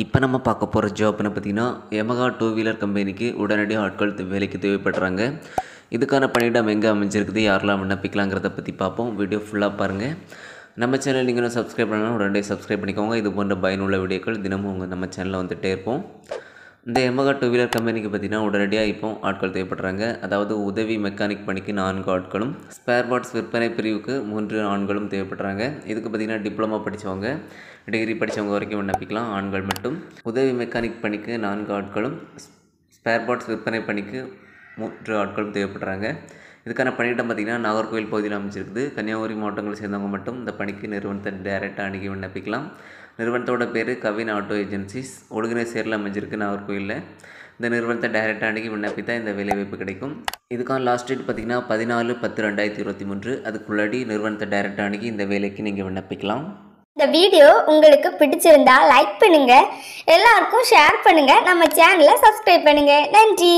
இப்போ நம்ம பார்க்க போகிற ஜாப்னு பார்த்திங்கன்னா எமகா டூ வீலர் கம்பெனிக்கு உடனடி ஆட்கள் வேலைக்கு தேவைப்படுறாங்க இதுக்கான பணியிடம் எங்கே அமைஞ்சிருக்குது யாரெல்லாம் விண்ணப்பிக்கலாங்கிறத பற்றி பார்ப்போம் வீடியோ ஃபுல்லாக பாருங்கள் நம்ம சேனல் நீங்கள் சப்ஸ்கிரைப் பண்ணலாம் உடனடியே சப்ஸ்கிரைப் பண்ணிக்கோங்க இது போன்ற பயனுள்ள வீடியோக்கள் தினமும் உங்கள் நம்ம சேனலில் வந்துகிட்டே இருப்போம் இந்த எமகா டூ வீலர் கம்பெனிக்கு பார்த்தீங்கன்னா உடனடியாக இப்போ ஆட்கள் தேவைப்படுறாங்க அதாவது உதவி மெக்கானிக் பணிக்கு நான்கு ஆட்களும் ஸ்பேர் பார்ட்ஸ் விற்பனை பிரிவுக்கு மூன்று ஆண்களும் தேவைப்படுறாங்க இதுக்கு பார்த்திங்கன்னா டிப்ளமா படித்தவங்க டிகிரி படித்தவங்க வரைக்கும் விண்ணப்பிக்கலாம் ஆண்கள் மட்டும் உதவி மெக்கானிக் பணிக்கு நான்கு ஆட்களும் ஸ்பேர் பார்ட்ஸ் விற்பனை பணிக்கு மூன்று ஆட்களும் தேவைப்படுறாங்க இதுக்கான பணியிடம் பார்த்திங்கன்னா நாகர்கோவில் பகுதியில் அமைச்சிருக்குது கன்னியாகுமரி மாவட்டங்களை சேர்ந்தவங்க மட்டும் இந்த பணிக்கு நிறுவனத்தை டைரெக்டாக அணுகி விண்ணப்பிக்கலாம் நிறுவனத்தோட பேர் கவின் ஆட்டோ ஏஜென்சிஸ் ஒழுங்கினை சேரில் அமைஞ்சிருக்கு கோயிலில் இந்த நிறுவனத்தை டைரெக்டாக அணுகி விண்ணப்பித்தால் இந்த வேலைவாய்ப்பு கிடைக்கும் இதுக்கான லாஸ்ட் டேட் பார்த்திங்கன்னா பதினாலு பத்து ரெண்டாயிரத்தி இருபத்தி மூன்று அதுக்குள்ளாடி நிறுவனத்தை டைரெக்டாக அணுகி இந்த வேலைக்கு நீங்கள் விண்ணப்பிக்கலாம் இந்த வீடியோ உங்களுக்கு பிடிச்சிருந்தா லைக் பண்ணுங்க எல்லாருக்கும் ஷேர் பண்ணுங்க நம்ம சேனலை சப்ஸ்கிரைப் பண்ணுங்க நன்றி